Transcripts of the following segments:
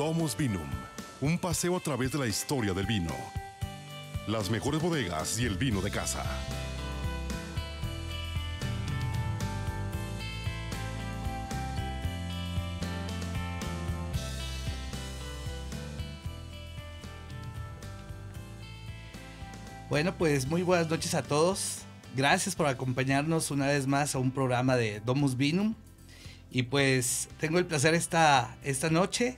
Domus Vinum, un paseo a través de la historia del vino, las mejores bodegas y el vino de casa. Bueno, pues muy buenas noches a todos. Gracias por acompañarnos una vez más a un programa de Domus Vinum. Y pues tengo el placer esta, esta noche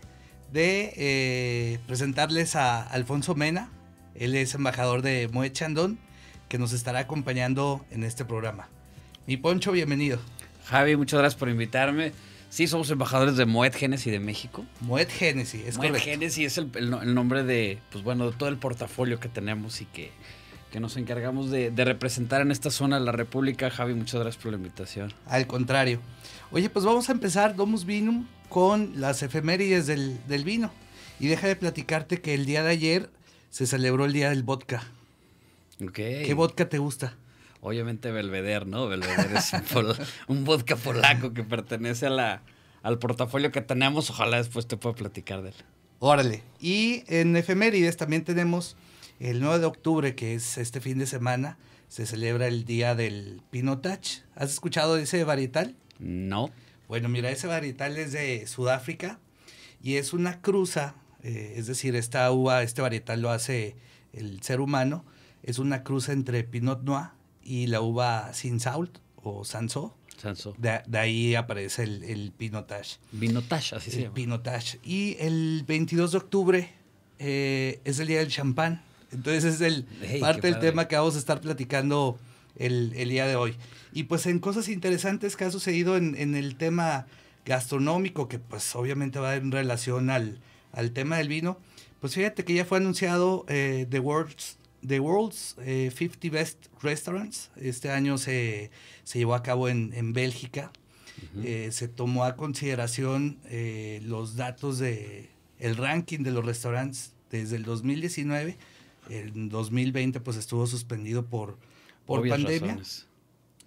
de eh, presentarles a Alfonso Mena. Él es embajador de Moet Chandón, que nos estará acompañando en este programa. Mi Poncho, bienvenido. Javi, muchas gracias por invitarme. Sí, somos embajadores de Moet Genesis de México. Moet Genesis, es Moet Genesis es el, nombre de, pues bueno, de todo el portafolio que tenemos y que, nos encargamos de, de, representar en esta zona de la República. Javi, muchas gracias por la invitación. Al contrario. Oye, pues vamos a empezar Domus Vinum con las efemérides del, vino. Y deja de platicarte que el día de ayer se celebró el día del vodka. ¿Qué vodka te gusta? Obviamente Belvedere, ¿no? Belvedere es un, vodka polaco que pertenece a la, al portafolio que tenemos. Ojalá después te pueda platicar de él. Órale. Y en efemérides también tenemos el 9 de octubre, que es este fin de semana, se celebra el día del Pinotage. ¿Has escuchado ese varietal? No. Bueno, mira, ese varietal es de Sudáfrica y es una cruza, eh, es decir, esta uva, este varietal lo hace el ser humano, es una cruza entre Pinot Noir y la uva Sin o Sanso. Sanso. De, ahí aparece el, Pinotage. Pinotage, así se llama. Pinotage. Y el 22 de octubre eh, es el día del champán. Entonces es el parte del tema que vamos a estar platicando el día de hoy. Y pues en cosas interesantes que ha sucedido en, el tema gastronómico, que pues obviamente va en relación al, tema del vino, pues fíjate que ya fue anunciado eh, The World's, The World's 50 eh, Best Restaurants. Este año se, llevó a cabo en, Bélgica. Eh, se tomó a consideración los datos de el ranking de los restaurantes desde el 2019. En 2020 pues estuvo suspendido por, por pandemia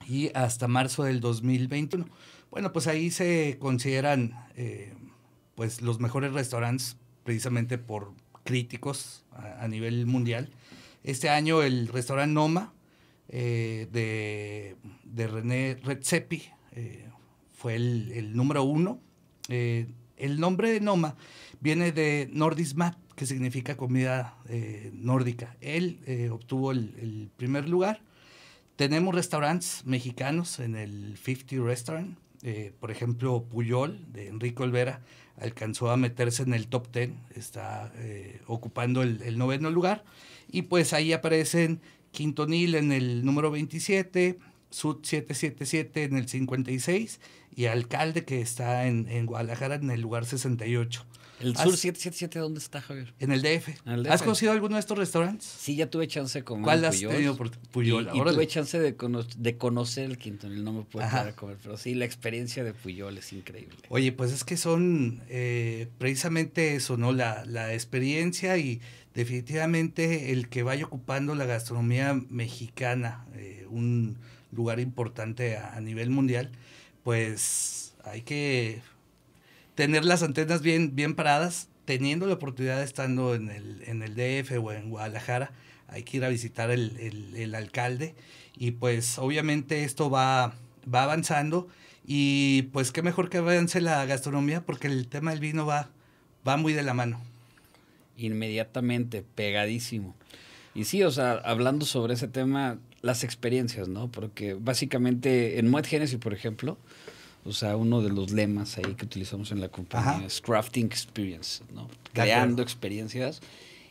y hasta marzo del 2021. Bueno, pues ahí se consideran eh, pues los mejores restaurantes precisamente por críticos a, nivel mundial. Este año el restaurante Noma eh, de, René Redzepi eh, fue el, número uno. el nombre de Noma viene de Nordismat, que significa comida nórdica. Él obtuvo el primer lugar. Tenemos restaurantes mexicanos en el 50 Restaurant. Eh, por ejemplo, Puyol, de Enrique Olvera, alcanzó a meterse en el top 10, está eh, ocupando el, noveno lugar. Y pues ahí aparecen Quintonil en el número 27, Sud 777 en el 56 y Alcalde que está en, en Guadalajara en el lugar 68. ¿El Sur 777 dónde está, Javier? En el DF. ¿Has conocido alguno de estos restaurantes? Sí, ya tuve chance de con ¿Cuál has tenido por Puyol? ahora? tuve chance de, conocer el Quintonil, no me puedo quedar a comer, pero sí, la experiencia de Puyol es increíble. Oye, pues es que son eh, precisamente eso, ¿no? La, experiencia y definitivamente el que vaya ocupando la gastronomía mexicana, eh, un lugar importante a nivel mundial, pues hay que tener las antenas bien, bien paradas, teniendo la oportunidad de estando en el, en el DF o en Guadalajara, hay que ir a visitar el, alcalde y pues obviamente esto va, va avanzando y pues qué mejor que avance la gastronomía porque el tema del vino va, va muy de la mano. Inmediatamente, pegadísimo. Y sí, o sea, hablando sobre ese tema, las experiencias, ¿no? Porque básicamente en Moet Genesis, por ejemplo, o sea, uno de los lemas ahí que utilizamos en la compañía es crafting experience, ¿no? Creando experiencias.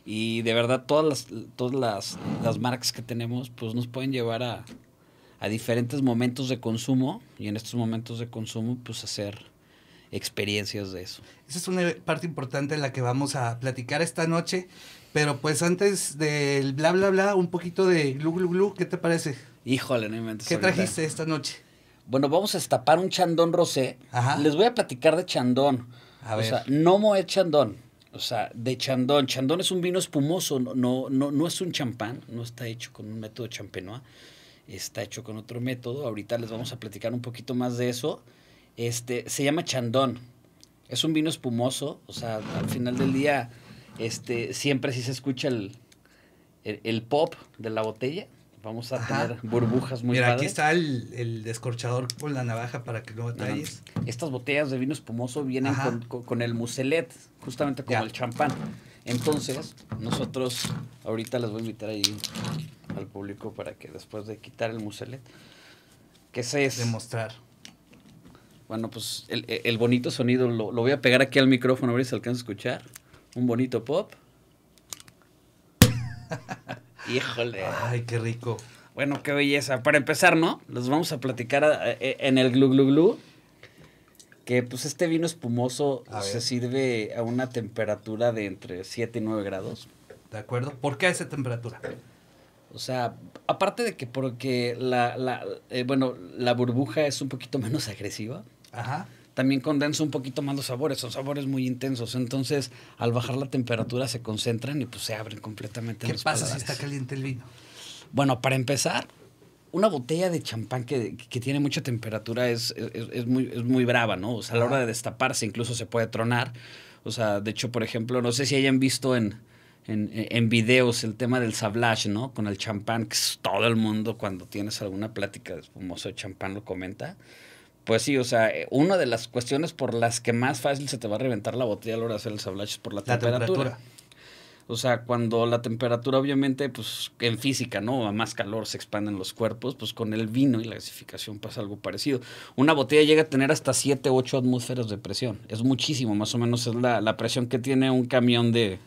Y de verdad, todas las, todas las, las, marcas que tenemos, pues nos pueden llevar a, a diferentes momentos de consumo. Y en estos momentos de consumo, pues hacer experiencias de eso. Esa es una parte importante en la que vamos a platicar esta noche. Pero pues antes del bla, bla, bla, un poquito de glu, glu, glu, ¿qué te parece? Híjole, no inventes. ¿Qué trajiste esta noche? Bueno, vamos a estapar un chandón rosé. Les voy a platicar de chandón. o sea, no moed chandón. O sea, de chandón. Chandón es un vino espumoso, no, no, no, es un champán, no está hecho con un método champenois, está hecho con otro método. Ahorita les vamos a platicar un poquito más de eso. Este, se llama chandón. Es un vino espumoso, o sea, al final del día, este, siempre sí se escucha el pop de la botella vamos a tener burbujas muy Mira, aquí está el, descorchador con la navaja para que no batalles. Estas botellas de vino espumoso vienen con, el muselet, justamente como el champán. Entonces, nosotros ahorita las voy a invitar ahí al público para que después de quitar el muselet, ¿qué se es... Demostrar. Bueno, pues el, bonito sonido lo, voy a pegar aquí al micrófono, a ver si se alcanza a escuchar. Un bonito pop. Híjole. Ay, qué rico. Bueno, qué belleza. Para empezar, ¿no? Les vamos a platicar eh, eh, en el Glugluglu Que pues este vino espumoso se sirve a una temperatura de entre 7 y 9 grados. ¿De acuerdo? ¿Por qué a esa temperatura? O sea, aparte de que porque la, la eh, bueno, la burbuja es un poquito menos agresiva. Ajá también condensa un poquito más los sabores, son sabores muy intensos. Entonces, al bajar la temperatura se concentran y pues se abren completamente. ¿Qué pasa si está caliente el vino? Bueno, para empezar, una botella de champán que, que tiene mucha temperatura es, es, muy, muy brava, ¿no? O sea, a la hora de destaparse incluso se puede tronar. O sea, de hecho, por ejemplo, no sé si hayan visto en, en, en, videos el tema del sablage ¿no? Con el champán, que todo el mundo cuando tienes alguna plática de espumoso champán lo comenta. Pues sí, o sea, eh, una de las cuestiones por las que más fácil se te va a reventar la botella a la hora de hacer el sablache es por la, temperatura. O sea, cuando la temperatura, obviamente, pues en física, ¿no? A más calor se expanden los cuerpos, pues con el vino y la gasificación pasa algo parecido. Una botella llega a tener hasta 7, 8 atmósferas de presión. Es muchísimo, más o menos es la, presión que tiene un camión de.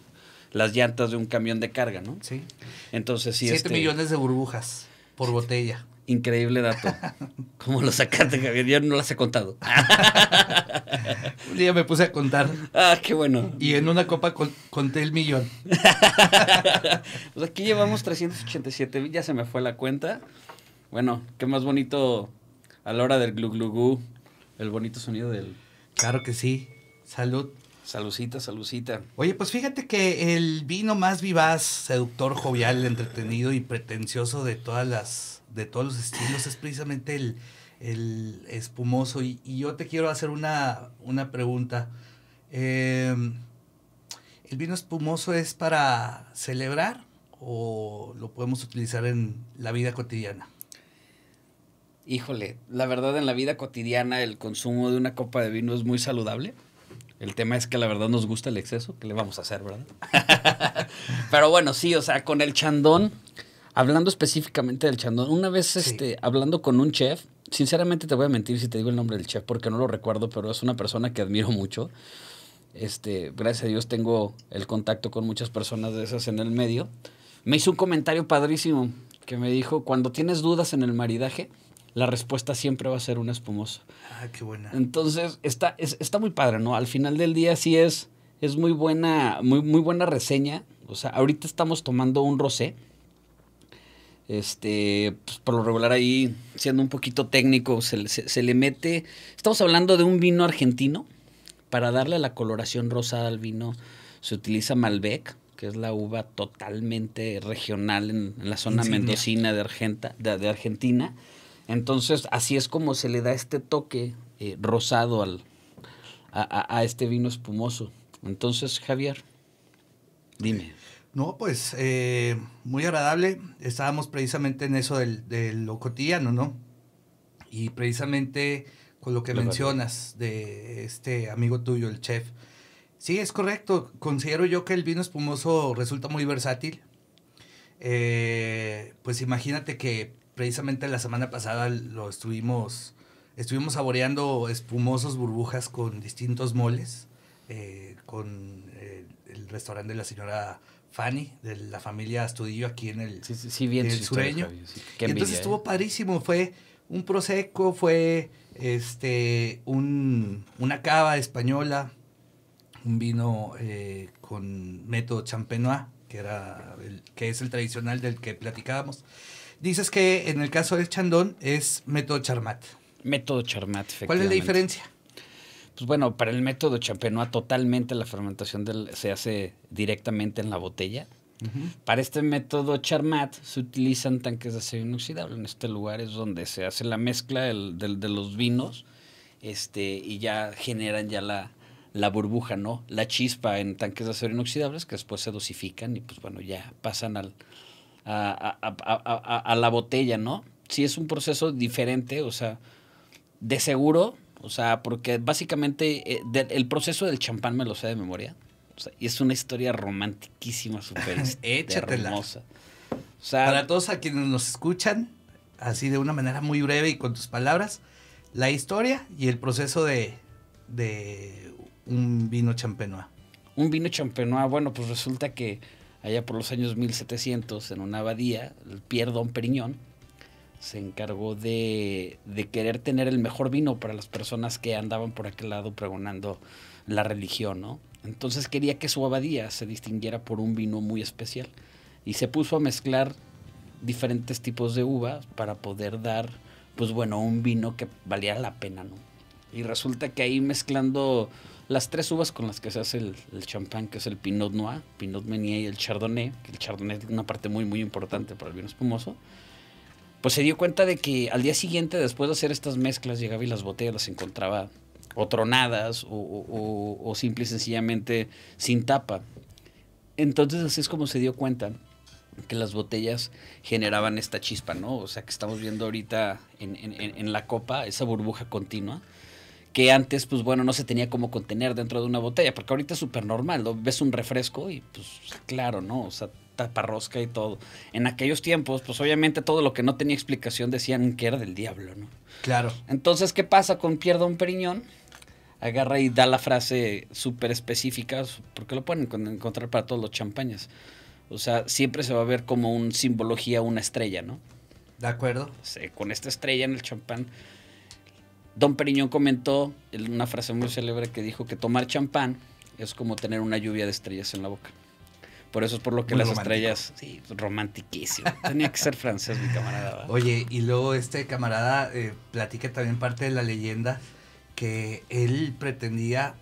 las llantas de un camión de carga, ¿no? Sí. Entonces sí. 7 este millones de burbujas por botella. Increíble dato. ¿Cómo lo sacaste, Javier? Yo no las he contado. Un día me puse a contar. Ah, qué bueno. Y en una copa conté el millón. pues aquí llevamos 387, ya se me fue la cuenta. Bueno, qué más bonito a la hora del glu el bonito sonido del... Claro que sí. Salud. Salucita, salucita. Oye, pues fíjate que el vino más vivaz, seductor, jovial, entretenido y pretencioso de todas las, de todos los estilos es precisamente el, espumoso. Y, yo te quiero hacer una, una pregunta. Em, ¿El vino espumoso es para celebrar o lo podemos utilizar en la vida cotidiana? Híjole, la verdad en la vida cotidiana el consumo de una copa de vino es muy saludable el tema es que la verdad nos gusta el exceso, ¿qué le vamos a hacer, verdad? Pero bueno, sí, o sea, con el chandón, hablando específicamente del chandón, una vez este, hablando con un chef, sinceramente te voy a mentir si te digo el nombre del chef porque no lo recuerdo, pero es una persona que admiro mucho. Este, gracias a Dios tengo el contacto con muchas personas de esas en el medio. Me hizo un comentario padrísimo que me dijo, cuando tienes dudas en el maridaje, la respuesta siempre va a ser una espumosa... Ah, qué buena. Entonces, está, está muy padre, ¿no? Al final del día sí es, es muy buena, muy, muy buena reseña. O sea, ahorita estamos tomando un rosé. Este, pues, por lo regular ahí, siendo un poquito técnico, se, le mete. Estamos hablando de un vino argentino. Para darle la coloración rosada al vino, se utiliza Malbec que es la uva totalmente regional en, la zona mendocina de, Argenta, de Argentina. Entonces, así es como se le da este toque eh, rosado al, a, este vino espumoso. Entonces, Javier, dime. No, pues eh, muy agradable. Estábamos precisamente en eso del, de lo cotidiano, ¿no? Y precisamente con lo que mencionas de este amigo tuyo, el chef. Sí, es correcto. Considero yo que el vino espumoso resulta muy versátil. Eh, pues imagínate que precisamente la semana pasada lo estuvimos, estuvimos saboreando espumosos burbujas con distintos moles, eh, con eh, el restaurante de la señora Fanny, de la familia Astudillo aquí en el, sí, sí, bien sureño. y entonces estuvo ¿eh? padrísimo, fue un prosecco, fue este, un, una cava española, un vino con método champenois, que, era que es el tradicional del que platicábamos. Dices que en el caso de Chandón es método Charmat. Método Charmat, efectivamente. ¿Cuál es la diferencia? Pues bueno, para el método Champenoa totalmente la fermentación se hace directamente en la botella. Para este método Charmat se utilizan tanques de acero inoxidable. En este lugar es donde se hace la mezcla de los vinos este, y ya generan ya la, la burbuja, ¿no? La chispa en tanques de acero inoxidables que después se dosifican y pues bueno, ya pasan al, a, la botella, ¿no? Sí es un proceso diferente, o sea, de seguro, o sea, porque básicamente eh, el proceso del champán me lo sé de memoria. O sea, y es una historia romantiquísima, súper hermosa. O sea, Para todos a quienes nos escuchan, así de una manera muy breve y con tus palabras, la historia y el proceso de, de un vino champenois. Un vino champenois, bueno, pues resulta que allá por los años 1700, en una abadía, el Pierre Don Periñón se encargó de, de querer tener el mejor vino para las personas que andaban por aquel lado pregonando la religión, ¿no? Entonces quería que su abadía se distinguiera por un vino muy especial y se puso a mezclar diferentes tipos de uvas para poder dar, pues bueno, un vino que valiera la pena, ¿no? Y resulta que ahí mezclando las tres uvas con las que se hace el, champán, que es el Pinot Noir, Pinot Meunier y el Chardonnay, que el Chardonnay es una parte muy, muy importante para el vino espumoso, pues se dio cuenta de que al día siguiente, después de hacer estas mezclas, llegaba y las botellas las encontraba o tronadas o, o, o, simple y sencillamente sin tapa. Entonces así es como se dio cuenta que las botellas generaban esta chispa, ¿no? O sea, que estamos viendo ahorita en, en, en la copa, esa burbuja continua que antes, pues bueno, no se tenía como contener dentro de una botella, porque ahorita es súper normal, ves un refresco y pues claro, ¿no? O sea, taparrosca y todo. En aquellos tiempos, pues obviamente todo lo que no tenía explicación decían que era del diablo, ¿no? Claro. Entonces, ¿qué pasa con pierda un Periñón? Agarra y da la frase súper específica, porque lo pueden encontrar para todos los champañas. O sea, siempre se va a ver como un simbología, una estrella, ¿no? De acuerdo. con esta estrella en el champán Don Periñón comentó una frase muy célebre que dijo que tomar champán es como tener una lluvia de estrellas en la boca. Por eso es por lo que las estrellas, sí, romantiquísimo. Tenía que ser francés, mi camarada. Oye, y luego este camarada eh, platica también parte de la leyenda que él pretendía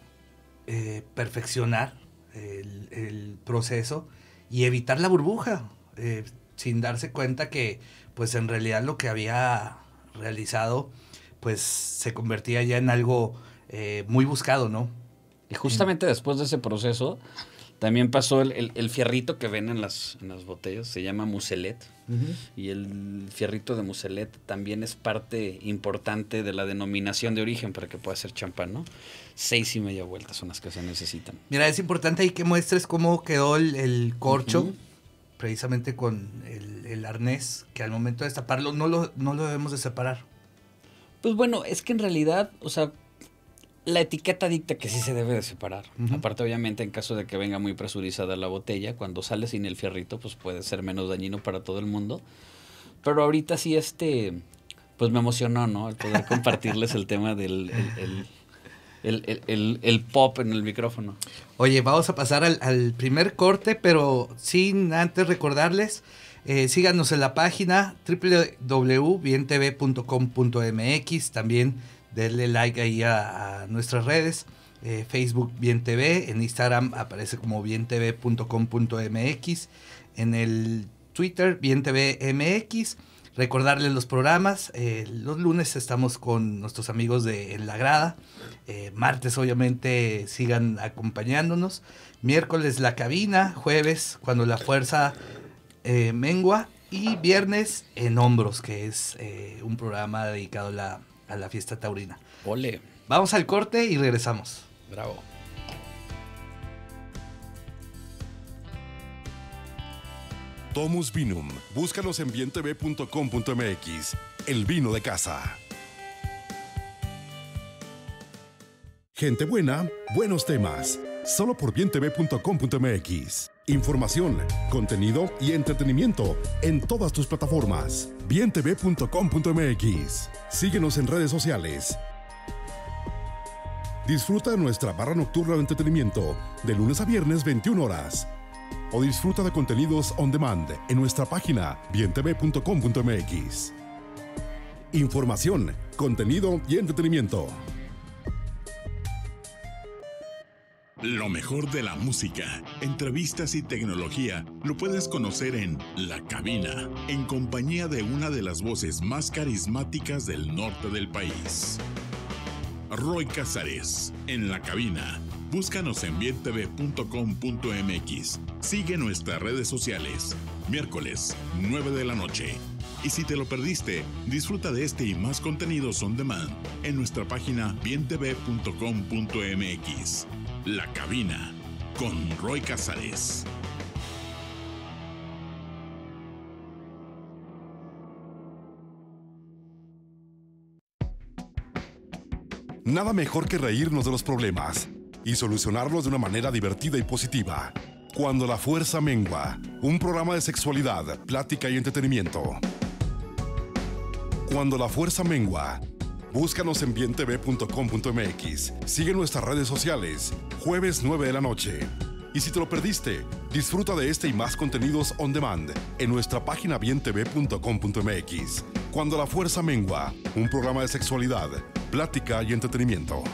eh, perfeccionar el, proceso y evitar la burbuja, eh, sin darse cuenta que, pues en realidad lo que había realizado pues se convertía ya en algo eh, muy buscado, ¿no? Y justamente después de ese proceso, también pasó el, fierrito que ven en las, las, botellas, se llama muselet. Y el fierrito de muselet también es parte importante de la denominación de origen para que pueda ser champán, ¿no? Seis y media vueltas son las que se necesitan. Mira, es importante ahí que muestres cómo quedó el, corcho, precisamente con el, arnés, que al momento de destaparlo no lo, no lo debemos de separar. Pues bueno, es que en realidad, o sea, la etiqueta dicta que sí se debe de separar. Aparte, obviamente, en caso de que venga muy presurizada la botella, cuando sale sin el fierrito, pues puede ser menos dañino para todo el mundo. Pero ahorita sí, este, pues me emocionó, ¿no? Al poder compartirles el tema del el, pop en el micrófono. Oye, vamos a pasar al primer corte, pero sin antes recordarles eh, síganos en la página www.bientv.com.mx. También denle like ahí a, nuestras redes. Eh, Facebook Bien TV, en Instagram aparece como bientv.com.mx, en el Twitter MX Recordarles los programas. Eh, los lunes estamos con nuestros amigos de En la Grada. martes, obviamente, sigan acompañándonos. Miércoles, la cabina. Jueves, cuando la fuerza eh, Mengua y viernes en Hombros, que es eh, un programa dedicado a la, a la fiesta taurina. Ole. Vamos al corte y regresamos. Bravo. Tomus Vinum. Búscanos en bientv.com.mx. El vino de casa. Gente buena, buenos temas. Solo por bientv.com.mx. Información, contenido y entretenimiento en todas tus plataformas. BienTV.com.mx Síguenos en redes sociales. Disfruta nuestra barra nocturna de entretenimiento de lunes a viernes 21 horas. O disfruta de contenidos on demand en nuestra página BienTV.com.mx Información, contenido y entretenimiento. Lo mejor de la música, entrevistas y tecnología lo puedes conocer en La Cabina, en compañía de una de las voces más carismáticas del norte del país. Roy Casares, en La Cabina. Búscanos en bientv.com.mx. Sigue nuestras redes sociales. Miércoles, 9 de la noche. Y si te lo perdiste, disfruta de este y más contenidos on demand en nuestra página bientv.com.mx. La cabina con Roy Casares. Nada mejor que reírnos de los problemas y solucionarlos de una manera divertida y positiva. Cuando la fuerza mengua, un programa de sexualidad, plática y entretenimiento. Cuando la fuerza mengua Búscanos en bientv.com.mx. Sigue nuestras redes sociales. Jueves 9 de la noche. Y si te lo perdiste, disfruta de este y más contenidos on demand en nuestra página bientv.com.mx. Cuando la fuerza mengua, un programa de sexualidad, plática y entretenimiento.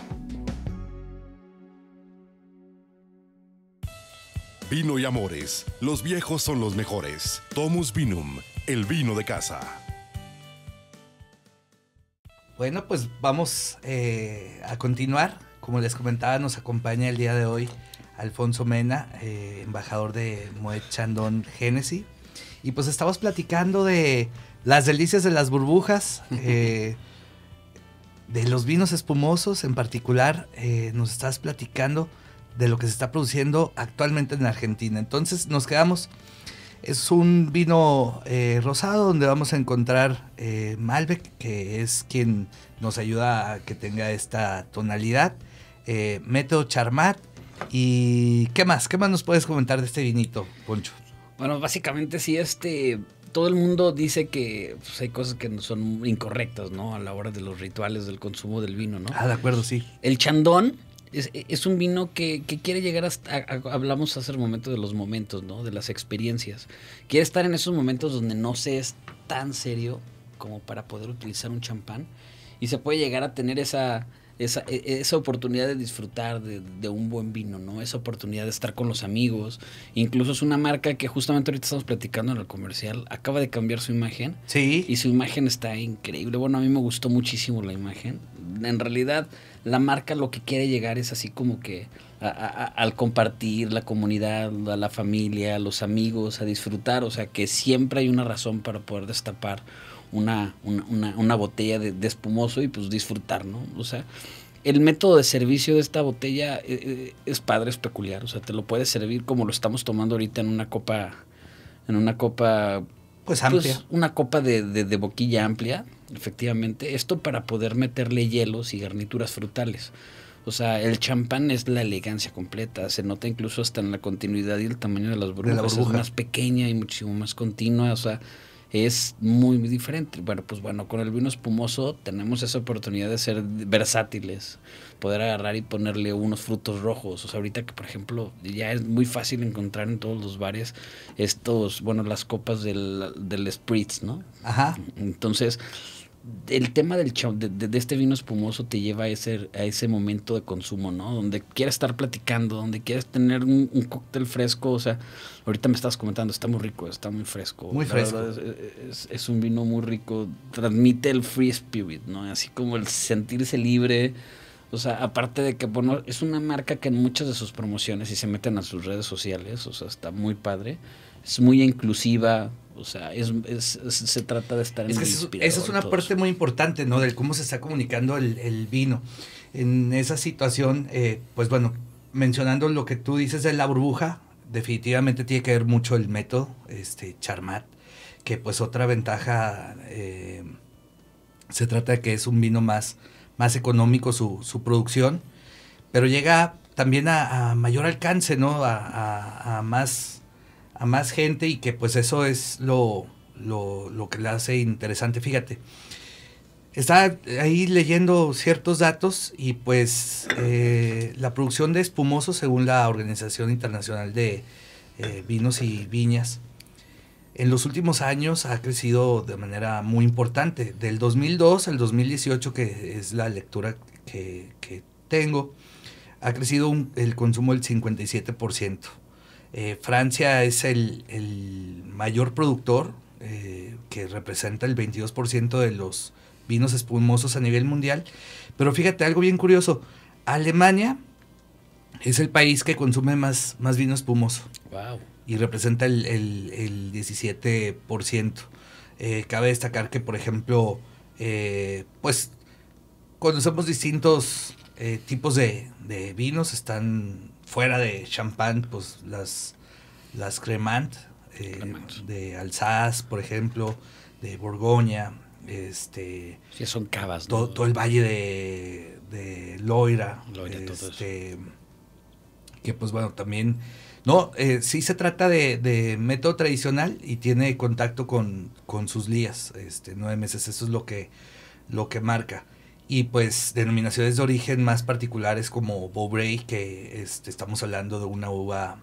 Vino y amores, los viejos son los mejores. Tomus Vinum, el vino de casa. Bueno, pues vamos eh, a continuar. Como les comentaba, nos acompaña el día de hoy Alfonso Mena, eh, embajador de Moet Chandon Génesis. Y pues estamos platicando de las delicias de las burbujas, eh, de los vinos espumosos en particular. nos estás platicando de lo que se está produciendo actualmente en Argentina. Entonces nos quedamos es un vino eh, rosado donde vamos a encontrar eh, Malbec, que es quien nos ayuda a que tenga esta tonalidad. Eh, método Charmat. ¿Y qué más? ¿Qué más nos puedes comentar de este vinito, Poncho? Bueno, básicamente sí, este todo el mundo dice que pues, hay cosas que son incorrectas, ¿no? A la hora de los rituales del consumo del vino, ¿no? Ah, de acuerdo, sí. El chandón es, un vino que, quiere llegar hasta, hablamos hace un momento de los momentos, ¿no? De las experiencias. Quiere estar en esos momentos donde no se es tan serio como para poder utilizar un champán y se puede llegar a tener esa, e, esa, oportunidad de disfrutar de, de, un buen vino, ¿no? Esa oportunidad de estar con los amigos. Incluso es una marca que justamente ahorita estamos platicando en el comercial. Acaba de cambiar su imagen. Sí. Y su imagen está increíble. Bueno, a mí me gustó muchísimo la imagen. En realidad la marca lo que quiere llegar es así como que al compartir la comunidad, a la familia, a los amigos, a disfrutar, o sea que siempre hay una razón para poder destapar una, una, botella de, espumoso y pues disfrutar, ¿no? O sea, el método de servicio de esta botella eh, eh, es, padre, es peculiar, o sea, te lo puedes servir como lo estamos tomando ahorita en una copa, en una copa... Pues, pues amplia. una copa de boquilla amplia, efectivamente, esto para poder meterle hielos y garnituras frutales. O sea, el champán es la elegancia completa. Se nota incluso hasta en la continuidad y el tamaño de las burbujas. Es más pequeña y muchísimo más continua. O sea, es muy, muy diferente. Bueno, pues bueno, con el vino espumoso tenemos esa oportunidad de ser versátiles, poder agarrar y ponerle unos frutos rojos. O sea, ahorita que por ejemplo ya es muy fácil encontrar en todos los bares estos, bueno, las copas del, del Spritz, ¿no? Ajá. Entonces el tema del de, de, este vino espumoso te lleva a ese, a ese momento de consumo, ¿no? Donde quieres estar platicando, donde quieres tener un, cóctel fresco, o sea, ahorita me estás comentando, está muy rico, está muy fresco. Muy fresco. Es, un vino muy rico, transmite el free spirit, ¿no? Así como el sentirse libre. O sea, aparte de que, es una marca que en muchas de sus promociones, y se meten a sus redes sociales, o sea, está muy padre, es muy inclusiva, o sea, es, se trata de estar es en Esa es una parte muy importante, ¿no? Del cómo se está comunicando el, vino. En esa situación, eh, pues bueno, mencionando lo que tú dices de la burbuja, definitivamente tiene que ver mucho el método, este, Charmat, que pues otra ventaja, eh, se trata de que es un vino más, más económico su, producción, pero llega también a, mayor alcance, ¿no? a, a más a más gente y que pues eso es lo, lo, que le hace interesante. Fíjate, está ahí leyendo ciertos datos y pues eh, la producción de espumoso según la Organización Internacional de eh, Vinos y Viñas en los últimos años ha crecido de manera muy importante. Del 2002 al 2018, que es la lectura que, tengo, ha crecido el consumo del 57%. Eh, Francia es el, mayor productor, eh, que representa el 22% de los vinos espumosos a nivel mundial. Pero fíjate, algo bien curioso. Alemania es el país que consume más, más vino espumoso. Y representa el, 17%. Eh, cabe destacar que, por ejemplo, eh, pues conocemos distintos tipos de, de, vinos. Están fuera de champán, pues las, las cremant, eh, de Alsace, por ejemplo, de Borgoña, este... Sí, son cavas, todo, el valle de, de Loira. este, que pues bueno, también... No, eh, sí se trata de, de, método tradicional y tiene contacto con, con sus lías, este, nueve meses, eso es lo que, lo que marca y pues denominaciones de origen más particulares como Beaubray, que este, estamos hablando de una uva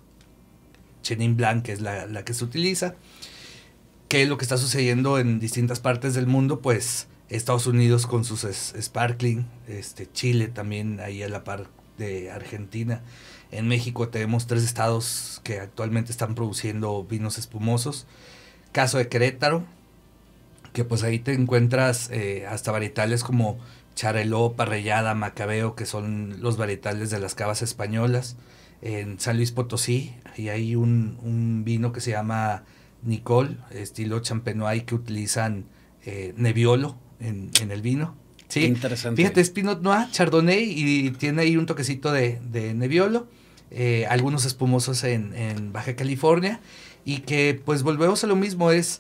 Chenin Blanc, que es la, que se utiliza, ¿Qué es lo que está sucediendo en distintas partes del mundo, pues Estados Unidos con sus sparkling, este, Chile también ahí a la par de Argentina. En México tenemos tres estados que actualmente están produciendo vinos espumosos. Caso de Querétaro, que pues ahí te encuentras eh, hasta varietales como chareló, parrellada, macabeo, que son los varietales de las cavas españolas. En San Luis Potosí, y hay un, vino que se llama ...Nicol... estilo champenois, que utilizan eh, neviolo en, el vino. Sí, interesante. Fíjate, es Pinot Noir, Chardonnay, y tiene ahí un toquecito de, de neviolo, eh, algunos espumosos en, en Baja California, y que pues volvemos a lo mismo, es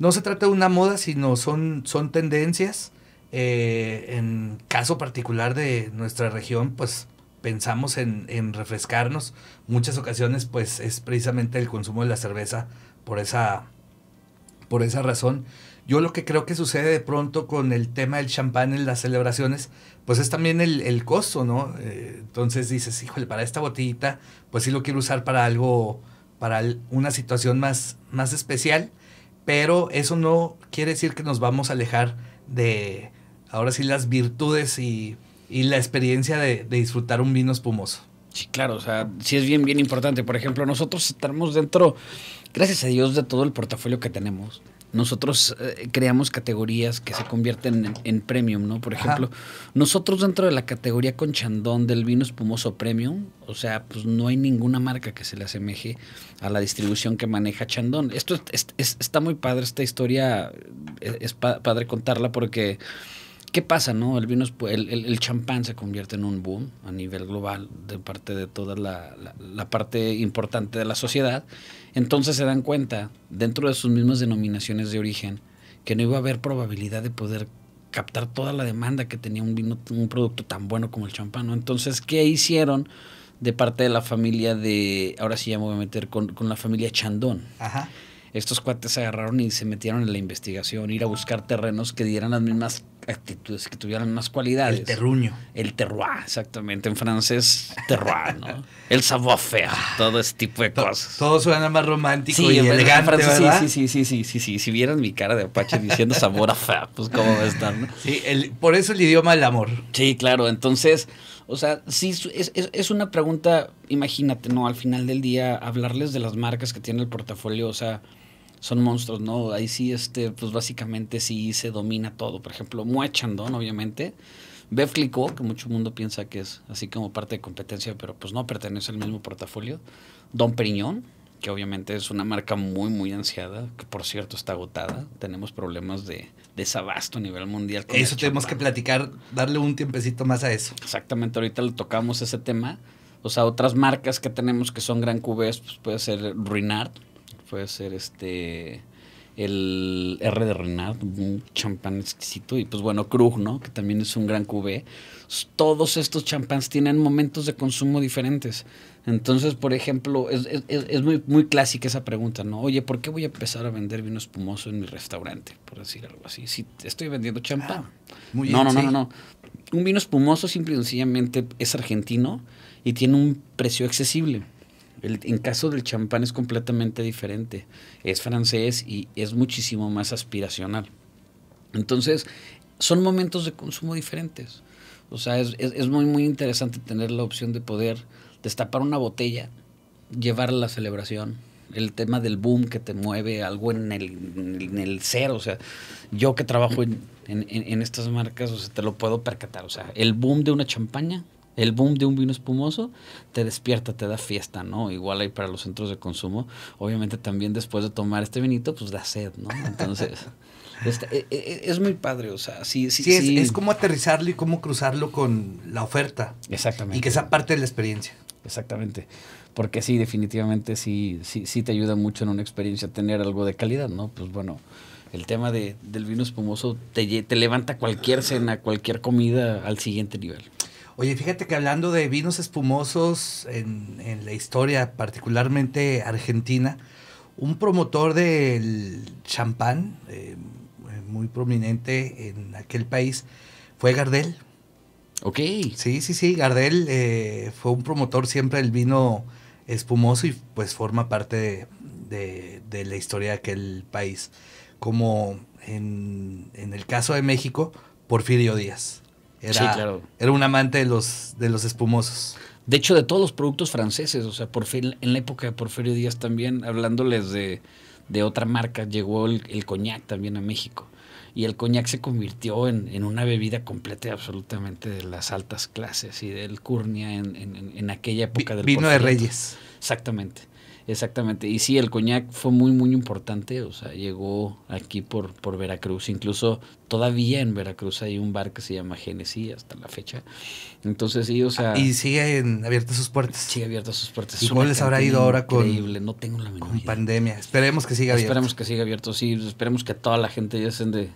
no se trata de una moda, sino son, son tendencias eh, en caso particular de nuestra región, pues pensamos en, refrescarnos. Muchas ocasiones, pues es precisamente el consumo de la cerveza por esa, por esa razón. Yo lo que creo que sucede de pronto con el tema del champán en las celebraciones, pues es también el, costo, ¿no? Eh, entonces dices, híjole, para esta botellita, pues sí lo quiero usar para algo, para una situación más, más especial, pero eso no quiere decir que nos vamos a alejar de, ahora sí las virtudes y, la experiencia de, disfrutar un vino espumoso. Sí, claro, o sea, sí es bien, bien importante. Por ejemplo, nosotros estamos dentro, gracias a Dios, de todo el portafolio que tenemos. Nosotros eh, creamos categorías que se convierten en, premium, ¿no? Por ejemplo, nosotros dentro de la categoría con chandón del vino espumoso premium, o sea, pues no hay ninguna marca que se le asemeje a la distribución que maneja chandón. Esto está muy padre, esta historia eh, es, padre contarla porque ¿Qué pasa, no? El vino, el, champán se convierte en un boom a nivel global de parte de toda la, parte importante de la sociedad. Entonces se dan cuenta, dentro de sus mismas denominaciones de origen, que no iba a haber probabilidad de poder captar toda la demanda que tenía un vino, un producto tan bueno como el champán, Entonces, ¿qué hicieron? de parte de la familia de, ahora sí ya me voy a meter con, la familia Chandón. estos cuates se agarraron y se metieron en la investigación, ir a buscar terrenos que dieran las mismas actitudes, que tuvieran más cualidades. El terruño. El terroir, exactamente. En francés, terroir, ¿no? El savoir fea, todo ese tipo de cosas. Todo suena más romántico sí, y elegante, francés, ¿verdad? Sí, sí, sí, sí, sí, sí, Si vieran mi cara de apache diciendo sabor a fea, pues cómo va a estar, ¿no? Sí, el, por eso el idioma del amor. Sí, claro. Entonces, o sea, sí, es, es una pregunta, imagínate, ¿no? Al final del día, hablarles de las marcas que tiene el portafolio, o sea son monstruos, ¿no? Ahí sí, este, pues básicamente sí se domina todo. Por ejemplo, Muechandón obviamente. Bev que mucho mundo piensa que es así como parte de competencia, pero pues no pertenece al mismo portafolio. Don Periñón, que obviamente es una marca muy, muy ansiada, que por cierto está agotada. Tenemos problemas de desabasto a nivel mundial. eso tenemos que platicar, darle un tiempecito más a eso. Exactamente, ahorita le tocamos ese tema. O sea, otras marcas que tenemos que son gran cubes, pues puede ser Ruinart, puede ser este el R de Renard, un champán exquisito, y pues bueno, Krug, ¿no? Que también es un gran cubé. Todos estos champáns tienen momentos de consumo diferentes. Entonces, por ejemplo, es, muy, muy clásica esa pregunta, ¿no? Oye, ¿por qué voy a empezar a vender vino espumoso en mi restaurante? Por decir algo así. Si estoy vendiendo champán. no, no, no, no, no. Un vino espumoso simple y sencillamente es argentino y tiene un precio accesible en caso del champán es completamente diferente. Es francés y es muchísimo más aspiracional. Entonces, son momentos de consumo diferentes. O sea, es, muy, muy interesante tener la opción de poder destapar una botella, llevar la celebración, el tema del boom que te mueve, algo en el, en el cero. O sea, yo que trabajo en, en, estas marcas, o te lo puedo percatar. O sea, el boom de una champaña el boom de un vino espumoso te despierta, te da fiesta, ¿no? Igual hay para los centros de consumo. Obviamente también después de tomar este vinito, pues da sed, ¿no? Entonces, este, e, e, e, es, muy padre, o sea, sí, sí, sí. Es, como aterrizarlo y cómo cruzarlo con la oferta. Exactamente. Y que sea parte de la experiencia. Exactamente porque sí, definitivamente sí, sí, sí te ayuda mucho en una experiencia tener algo de calidad, ¿no? Pues bueno, el tema del vino espumoso te levanta cualquier cena, cualquier comida al siguiente nivel. Oye, fíjate que hablando de vinos espumosos en, la historia, particularmente argentina, un promotor del champán, eh, eh, muy prominente en aquel país, fue Gardel. Ok. Sí, sí, sí, Gardel eh, fue un promotor siempre del vino espumoso y pues forma parte de, la historia de aquel país. Como en, en el caso de México, Porfirio Díaz. Era, era un amante de los, de los espumosos. De hecho, de todos los productos franceses, o sea, por fin, en la época de Porfirio Díaz también, hablándoles de, otra marca, llegó el, coñac también a México. Y el coñac se convirtió en, una bebida completa y absolutamente de las altas clases y del curnia en, aquella época del Vino de Reyes. Exactamente. Exactamente. Y sí, el coñac fue muy, muy importante. O sea, llegó aquí por, por Veracruz. Incluso todavía en Veracruz hay un bar que se llama Genesis hasta la fecha. Entonces, sí, o sea. Ah, y siguen abiertas sus puertas. Sigue abiertas sus puertas. cómo les habrá ido ahora con. Increíble, no tengo la menor Con pandemia. Esperemos que siga abierto. Esperemos que siga abierto, sí. Esperemos que toda la gente ya estén de.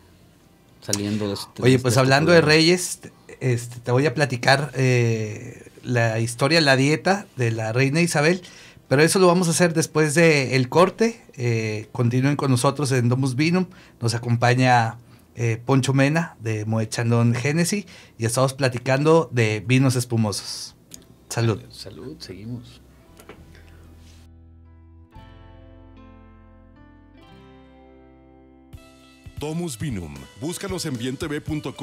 Saliendo de este, Oye, este pues hablando de Reyes, este, te voy a platicar eh, la historia, la dieta de la reina Isabel. Pero eso lo vamos a hacer después del corte. Eh, continúen con nosotros en Domus Vinum. Nos acompaña eh, Poncho Mena de Moechandón Génesis y estamos platicando de vinos espumosos. Salud. Salud, seguimos. Domus Vinum. Búscanos en bientv.com.mx.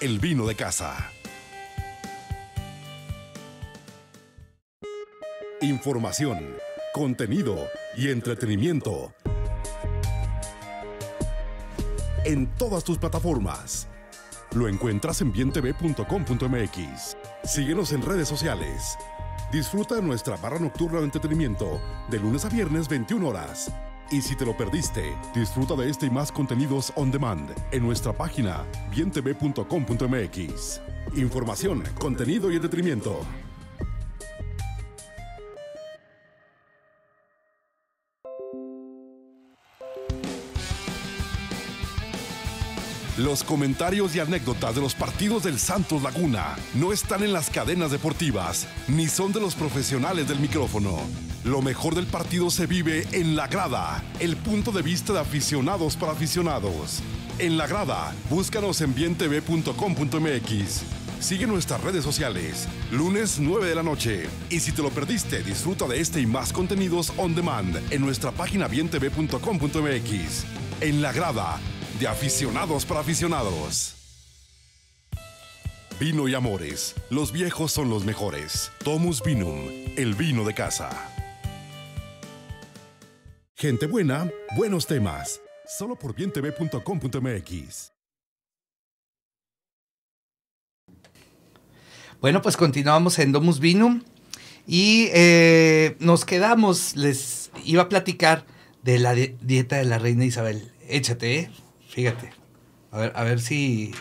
El vino de casa. Información, contenido y entretenimiento. En todas tus plataformas. Lo encuentras en bientv.com.mx. Síguenos en redes sociales. Disfruta de nuestra barra nocturna de entretenimiento de lunes a viernes 21 horas. Y si te lo perdiste, disfruta de este y más contenidos on demand en nuestra página bientv.com.mx. Información, contenido y entretenimiento. Los comentarios y anécdotas de los partidos del Santos Laguna no están en las cadenas deportivas, ni son de los profesionales del micrófono. Lo mejor del partido se vive en la grada, el punto de vista de aficionados para aficionados. En la grada, búscanos en bientv.com.mx. Sigue nuestras redes sociales, lunes 9 de la noche. Y si te lo perdiste, disfruta de este y más contenidos on demand en nuestra página bientv.com.mx. En la grada, de aficionados para aficionados. Vino y amores, los viejos son los mejores. Domus Vinum, el vino de casa. Gente buena, buenos temas. Solo por bientv.com.mx. Bueno, pues continuamos en Domus Vinum y eh, nos quedamos, les iba a platicar de la dieta de la reina Isabel. Échate, ¿eh? Fíjate. A ver, a ver si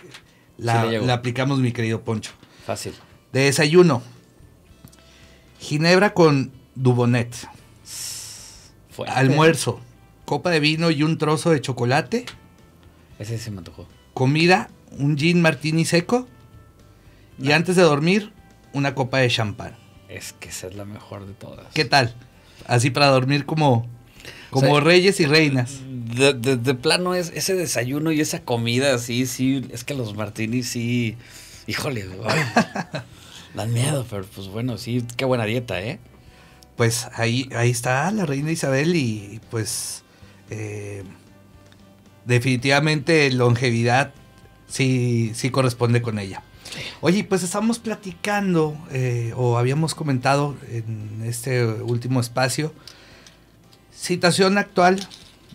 la, aplicamos, mi querido Poncho. Fácil. De desayuno. Ginebra con Dubonet. Almuerzo. Copa de vino y un trozo de chocolate. Ese se me antojó. Comida, un gin martini seco. Y antes de dormir, una copa de champán. Es que esa es la mejor de todas. ¿Qué tal? Así para dormir como, como reyes y reinas de, plano es ese desayuno y esa comida, sí, sí, es que los martinis sí, híjole, dan miedo, pero pues bueno, sí, qué buena dieta, ¿eh? Pues ahí, ahí está la reina Isabel y pues eh, definitivamente longevidad sí, sí corresponde con ella. Oye, pues estamos platicando eh, o habíamos comentado en este último espacio, situación actual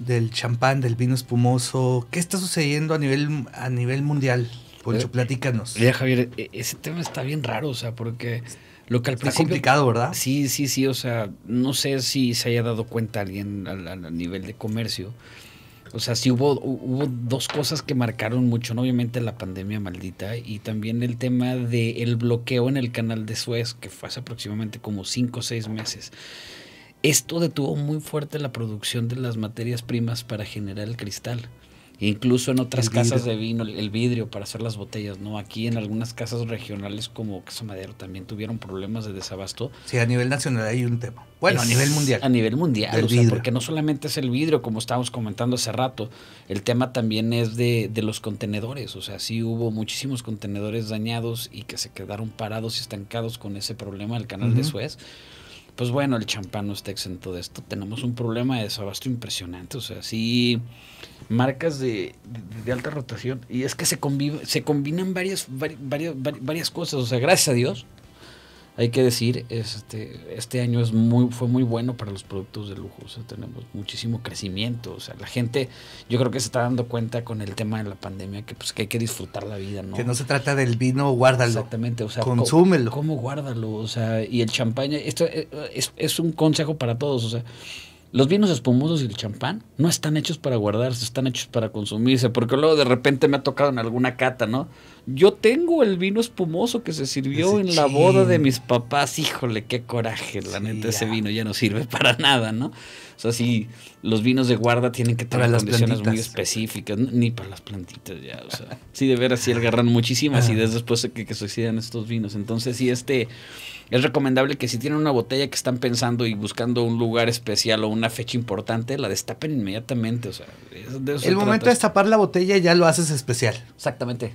del champán, del vino espumoso. ¿Qué está sucediendo a nivel, a nivel mundial? Poncho, eh, platícanos. Ya, eh, Javier, e-, ese tema está bien raro, o sea, porque lo que al está complicado, ¿verdad? Sí, sí, sí, o sea, no sé si se haya dado cuenta alguien a, nivel de comercio. O sea, sí hubo, hubo dos cosas que marcaron mucho, obviamente la pandemia maldita y también el tema del el bloqueo en el canal de Suez, que fue hace aproximadamente como 5 o 6 meses. Esto detuvo muy fuerte la producción de las materias primas para generar el cristal. Incluso en otras casas de vino, el vidrio para hacer las botellas, ¿no? Aquí en algunas casas regionales como Casa Madero también tuvieron problemas de desabasto. Sí, a nivel nacional hay un tema. Bueno, a nivel mundial. A nivel mundial, porque no solamente es el vidrio, como estábamos comentando hace rato, el tema también es de, de los contenedores. O sea, sí hubo muchísimos contenedores dañados y que se quedaron parados y estancados con ese problema del canal de Suez. Pues bueno, el champán no está exento de esto. Tenemos un problema de desabasto impresionante. O sea, sí, marcas de, alta rotación. Y es que se, combinan varias, varias, varias, varias cosas. O sea, gracias a Dios, hay que decir, este, este año es muy, fue muy bueno para los productos de lujo. O sea, tenemos muchísimo crecimiento. O sea, la gente, yo creo que se está dando cuenta con el tema de la pandemia que pues que hay que disfrutar la vida, ¿no? Que no se trata del vino, guárdalo. Exactamente, o sea, consúmelo. ¿cómo, guárdalo? O sea, y el champaña, esto eh, es, es un consejo para todos. O sea, los vinos espumosos y el champán no están hechos para guardarse, están hechos para consumirse, porque luego de repente me ha tocado en alguna cata, ¿no? Yo tengo el vino espumoso que se sirvió en la boda de mis papás, híjole, qué coraje, la neta, ese vino ya no sirve para nada, ¿no? O sea, sí, los vinos de guarda tienen que tener las condiciones muy específicas, ni para las plantitas ya, o sea, sí, de veras, sí agarran muchísimas ideas después después que, que suicidan estos vinos, entonces sí, este es recomendable que si tienen una botella que están pensando y buscando un lugar especial o una fecha importante, la destapen inmediatamente. O sea, El momento de destapar la botella ya lo haces especial. Exactamente.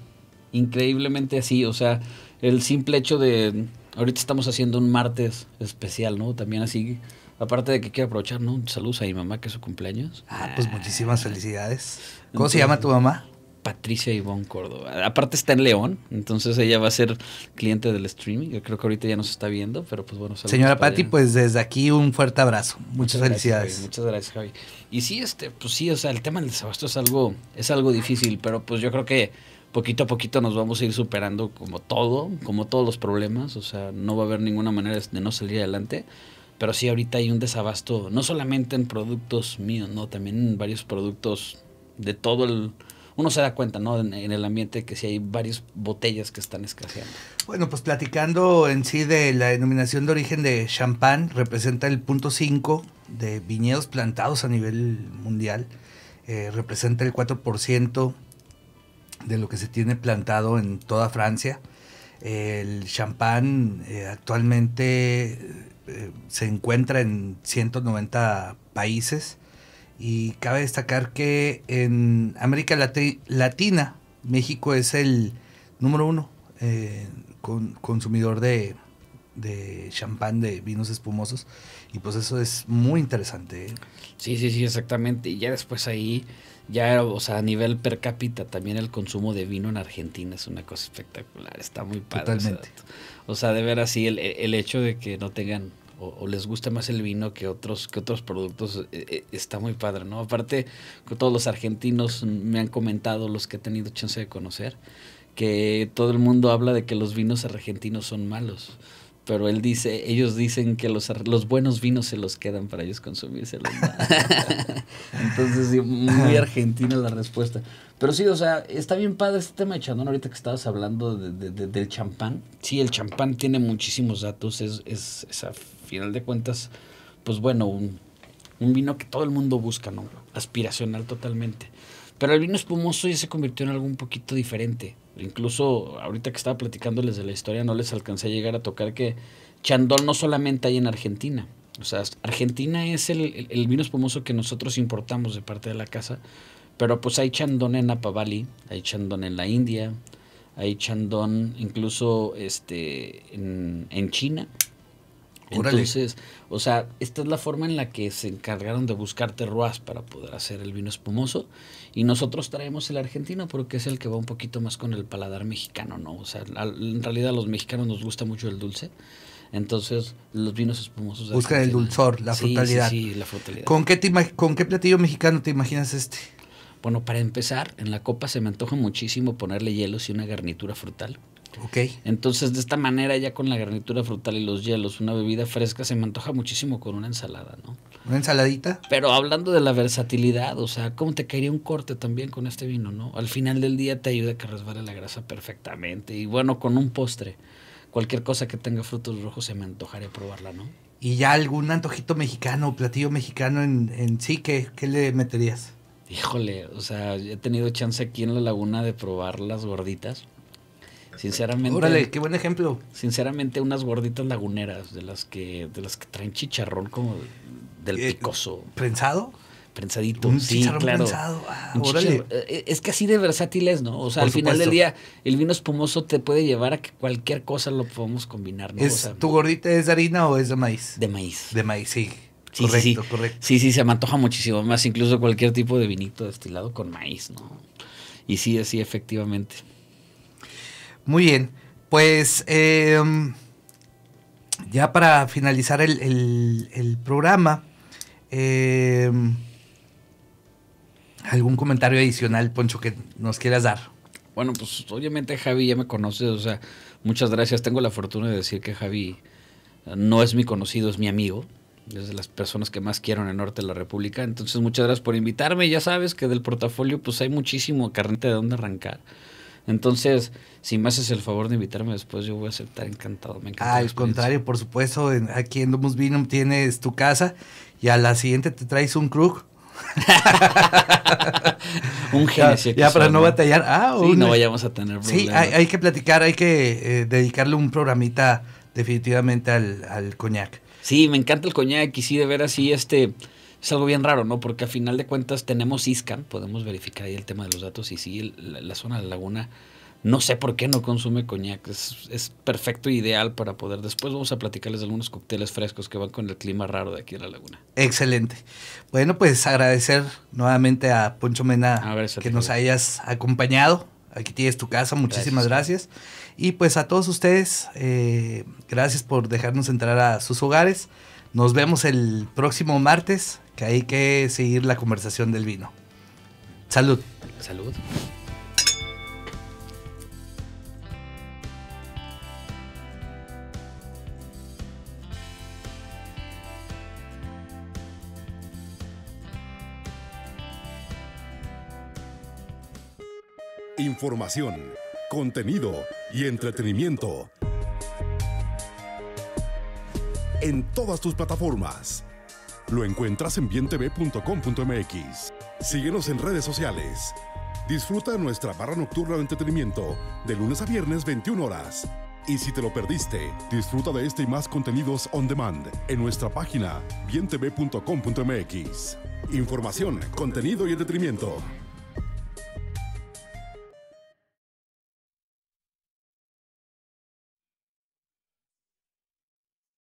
Increíblemente así. O sea, el simple hecho de. Ahorita estamos haciendo un martes especial, ¿no? También así. Aparte de que quiero aprovechar, ¿no? Saludos a mi mamá, que es su cumpleaños. Ah, pues muchísimas felicidades. ¿Cómo se llama tu mamá? Patricia Ivonne Córdoba. Aparte está en León, entonces ella va a ser cliente del streaming. Yo creo que ahorita ya nos está viendo, pero pues bueno. Señora Patti, pues desde aquí un fuerte abrazo. Muchas, felicidades. muchas gracias, Javi. Y sí, este, pues sí, o sea, el tema del desabasto es algo, es algo difícil, pero pues yo creo que poquito a poquito nos vamos a ir superando como todo, como todos los problemas. O sea, no va a haber ninguna manera de no salir adelante pero sí ahorita hay un desabasto, no solamente en productos míos, no, también en varios productos de todo el uno se da cuenta, ¿no? En, el ambiente que si hay varias botellas que están escaseando. Bueno, pues platicando en sí de la denominación de origen de champán, representa el punto 5 de viñedos plantados a nivel mundial, eh, representa el 4% de lo que se tiene plantado en toda Francia. El champán eh, actualmente eh, se encuentra en 190 países y cabe destacar que en América Latina, México es el número uno eh, consumidor de, champán, de vinos espumosos. Y pues eso es muy interesante. ¿eh? Sí, sí, sí, exactamente. Y ya después ahí, ya, o sea, a nivel per cápita, también el consumo de vino en Argentina es una cosa espectacular. Está muy padre. Totalmente. O sea, de ver así el, el hecho de que no tengan o, les gusta más el vino que otros, que otros productos, eh, eh, está muy padre, ¿no? Aparte, todos los argentinos me han comentado, los que he tenido chance de conocer, que todo el mundo habla de que los vinos argentinos son malos pero él dice, ellos dicen que los, los buenos vinos se los quedan para ellos consumirse. Entonces, muy argentina la respuesta. Pero sí, o sea, está bien padre este tema de Chandon, ahorita que estabas hablando de, del champán. Sí, el champán tiene muchísimos datos, es, es, a final de cuentas, pues bueno, un, un vino que todo el mundo busca, ¿no? Aspiracional totalmente. Pero el vino espumoso ya se convirtió en algo un poquito diferente Incluso ahorita que estaba platicándoles de la historia, no les alcancé a llegar a tocar que Chandon no solamente hay en Argentina. O sea, Argentina es el, vino espumoso que nosotros importamos de parte de la casa. Pero pues hay Chandon en apavali hay Chandon en la India, hay Chandon incluso este, en, en China. Entonces, o sea, esta es la forma en la que se encargaron de buscar terroirs para poder hacer el vino espumoso. Y nosotros traemos el argentino porque es el que va un poquito más con el paladar mexicano, ¿no? O sea, en realidad a los mexicanos nos gusta mucho el dulce. Entonces, los vinos espumosos. Buscan el dulzor, la frutalidad. Sí, sí, la frutalidad. ¿Con qué, ¿Con qué platillo mexicano te imaginas este? Bueno, para empezar, en la copa se me antoja muchísimo ponerle hielos y una garnitura frutal. Ok. Entonces, de esta manera, ya con la garnitura frutal y los hielos, una bebida fresca se me antoja muchísimo con una ensalada, ¿no? ¿Una ensaladita? Pero hablando de la versatilidad, o sea, ¿cómo te caería un corte también con este vino, no? Al final del día te ayuda a que resbale la grasa perfectamente. Y bueno, con un postre. Cualquier cosa que tenga frutos rojos se me antojaría probarla, ¿no? Y ya algún antojito mexicano, platillo mexicano en, sí, ¿qué, ¿qué le meterías? Híjole, o sea, he tenido chance aquí en la laguna de probar las gorditas. Sinceramente. qué buen ejemplo. Sinceramente, unas gorditas laguneras, de las que, de las que traen chicharrón como del eh, picoso. ¿Prensado? Prensadito, un sí, Prensado. Ah, eh, es que así de versátiles ¿no? O sea, al final del día, el vino espumoso te puede llevar a que cualquier cosa lo podamos combinar, ¿Tu gordita es de harina o es de maíz? De maíz. De maíz, sí. correcto, correcto. Sí, sí, se me antoja muchísimo más, incluso cualquier tipo de vinito destilado con maíz, ¿no? Y sí, así efectivamente. Muy bien, pues em, ya para finalizar el, programa, em, ¿algún comentario adicional, Poncho, que nos quieras dar? Bueno, pues obviamente Javi ya me conoce, o sea, muchas gracias. Tengo la fortuna de decir que Javi eh, no es mi conocido, es mi amigo es de las personas que más quiero en el norte de la República. Entonces, muchas gracias por invitarme. Ya sabes que del portafolio, pues hay muchísimo carnete de dónde arrancar. Entonces, si me haces el favor de invitarme después, yo voy a aceptar encantado. Me encanta Al contrario, por supuesto, aquí en Domus Vinum tienes tu casa y a la siguiente te traes un Krug. un genio. Ya, para no batallar. Ah, sí, no vayamos a tener problemas. Sí, hay, que platicar, hay que eh, dedicarle un programita definitivamente al, al coñac. Sí, me encanta el coñac y sí, de ver así este es algo bien raro, ¿no? Porque a final de cuentas tenemos ISCAN, podemos verificar ahí el tema de los datos y sí, la, zona de la laguna, no sé por qué no consume coñac, es, perfecto ideal para poder. Después vamos a platicarles de algunos cócteles frescos que van con el clima raro de aquí en la laguna. Excelente. Bueno, pues agradecer nuevamente a Poncho Mena que nos hayas acompañado. Aquí tienes tu casa, muchísimas gracias. Y pues a todos ustedes, eh, gracias por dejarnos entrar a sus hogares. Nos vemos el próximo martes que hay que seguir la conversación del vino. Salud. Salud. Información, contenido y entretenimiento en todas tus plataformas. Lo encuentras en bientv.com.mx. Síguenos en redes sociales. Disfruta nuestra barra nocturna de entretenimiento de lunes a viernes 21 horas. Y si te lo perdiste, disfruta de este y más contenidos on demand en nuestra página bientv.com.mx. Información, contenido y entretenimiento.